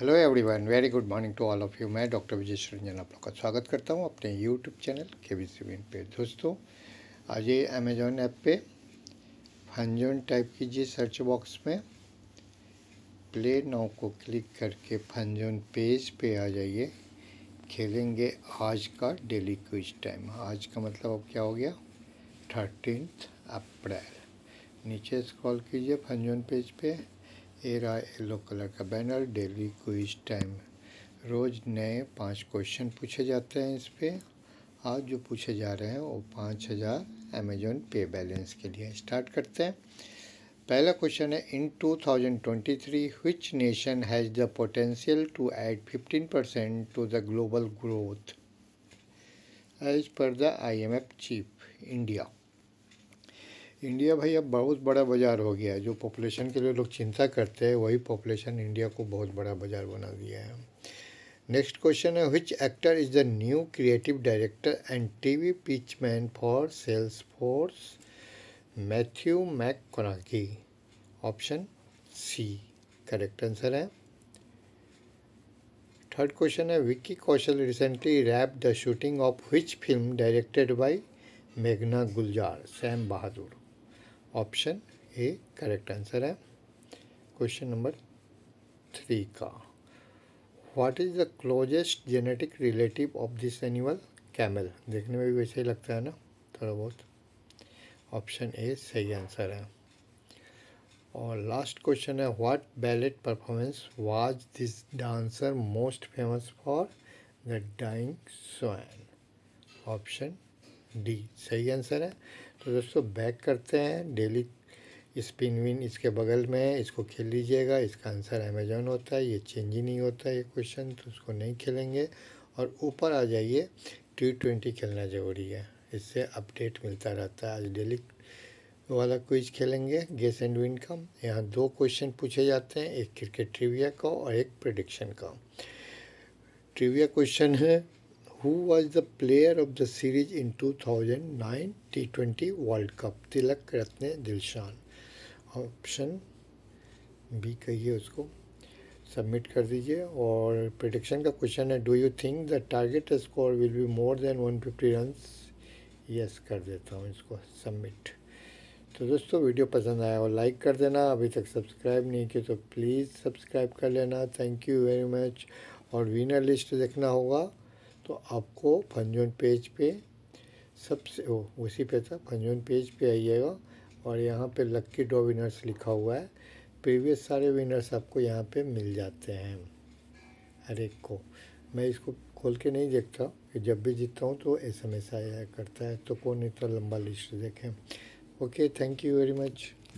hello everyone very good morning to all of you मैं doctor Vijay Ranjan आप लोग का स्वागत करता हूँ अपने यूट्यूब चैनल के वी सीवीन पे दोस्तों आज ये अमेजोन ऐप पे फंजोन टाइप कीजिए सर्च बॉक्स में प्ले नाउ को क्लिक करके फंजोन पेज पे आ जाइए खेलेंगे आज का डेली क्विज टाइम आज का मतलब अब क्या हो गया थर्टीन अप्रैल नीचे स्क्रॉल कीजिए फंजोन पेज पे ए रहा येलो कलर का बैनर डेली क्विज टाइम रोज़ नए पांच क्वेश्चन पूछे जाते हैं इस पर आज जो पूछे जा रहे हैं वो पाँच हज़ार अमेजोन पे बैलेंस के लिए स्टार्ट करते हैं पहला क्वेश्चन है in 2023 which nation has the potential to add 15 percent to the global growth as per the IMF chief India India भाई अब बहुत बड़ा बाज़ार हो गया है जो पॉपुलेशन के लिए लोग चिंता करते हैं वही पॉपुलेशन इंडिया को बहुत बड़ा बाज़ार बना दिया है नेक्स्ट क्वेश्चन है which actor is the new creative director and T V pitchman for Salesforce Matthew McConaughey option C correct answer है थर्ड क्वेश्चन है Vicky Kaushal recently wrap the shooting of which film directed by मेघना Gulzar Sam Bahadur option A correct answer है question number three का what is the closest genetic relative of this animal camel देखने में भी वैसे ही लगता है ना थोड़ा बहुत ऑप्शन ए सही आंसर है और लास्ट क्वेश्चन है what ballet performance was this dancer most famous for the dying swan option D सही आंसर है तो दोस्तों बैक करते हैं डेली स्पिन विन इसके बगल में है इसको खेल लीजिएगा इसका आंसर अमेजोन होता है ये चेंज ही नहीं होता है ये क्वेश्चन तो उसको नहीं खेलेंगे और ऊपर आ जाइए टी ट्वेंटी खेलना ज़रूरी है इससे अपडेट मिलता रहता है आज डेली वाला क्विज खेलेंगे गेस एंड विन का यहाँ दो क्वेश्चन पूछे जाते हैं एक क्रिकेट ट्रिविया का और एक प्रडिक्शन का ट्रिविया क्वेश्चन है who was the player of the series in two thousand nine T twenty world cup Tillakaratne Dilshan option B कहिए उसको सबमिट कर दीजिए और प्रोडिक्शन का क्वेश्चन है do you think the target score will be more than one fifty run yes कर देता हूँ इसको सबमिट तो दोस्तों वीडियो पसंद आया और लाइक कर देना अभी तक सब्सक्राइब नहीं किया तो प्लीज़ सब्सक्राइब कर लेना थैंक यू वेरी मच और विनर लिस्ट देखना होगा तो आपको फंजोन पेज पे सबसे ओ उसी पे था कंज्यूम पेज पे आइएगा और यहाँ पे लक्की ड्रॉ विनर्स लिखा हुआ है प्रीवियस सारे विनर्स आपको यहाँ पे मिल जाते हैं हर एक को मैं इसको खोल के नहीं देखता कि जब भी जीतता हूँ तो एस एम एस आया करता है तो कौन इतना लंबा लिस्ट देखें okay thank you very much